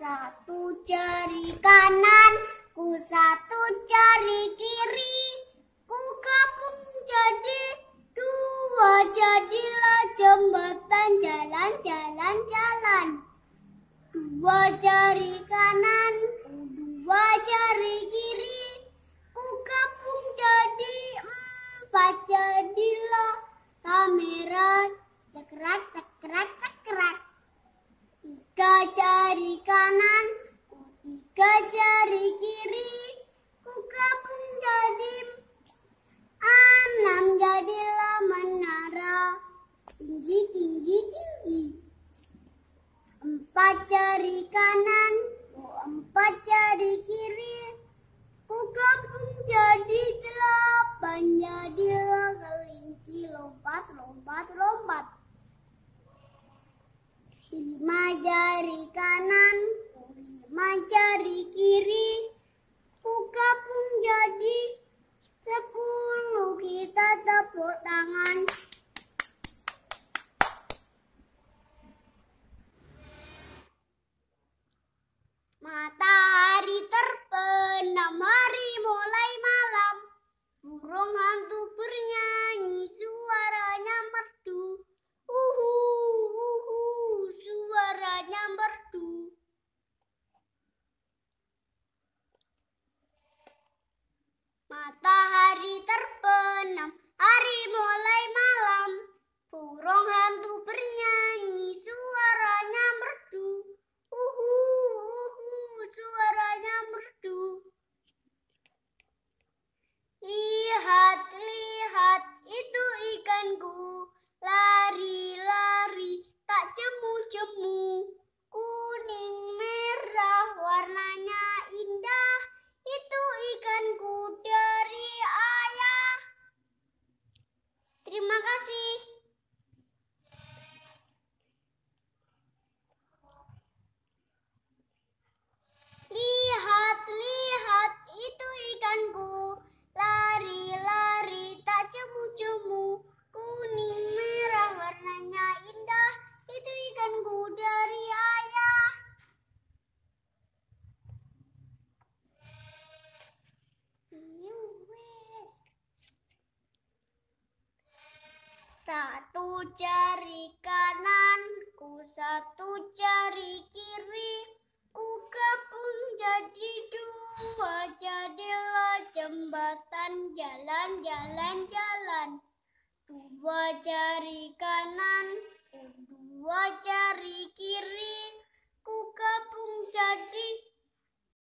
Satu jari kanan, ku satu jari kiri, ku kapung jadi dua jadilah jembatan jalan-jalan jalan. Dua jari kanan, dua jari kiri, ku kapung jadi empat jadilah kamera cekrak. jari kanan, ku tiga jari kiri, ku gabung jadi enam jadilah menara tinggi tinggi tinggi. Empat jari kanan, ku empat jari kiri, ku gabung jadi delapan jadilah kelinci lompat lompat lompat lima jari kanan lima jari kiri buka pun jadi sepuluh kita tepuk tangan ¡Lo! Satu jari kananku, satu jari kiri, ku gabung jadi dua, jadilah jembatan jalan-jalan-jalan. Dua jari kananku, dua jari kiri, ku gabung jadi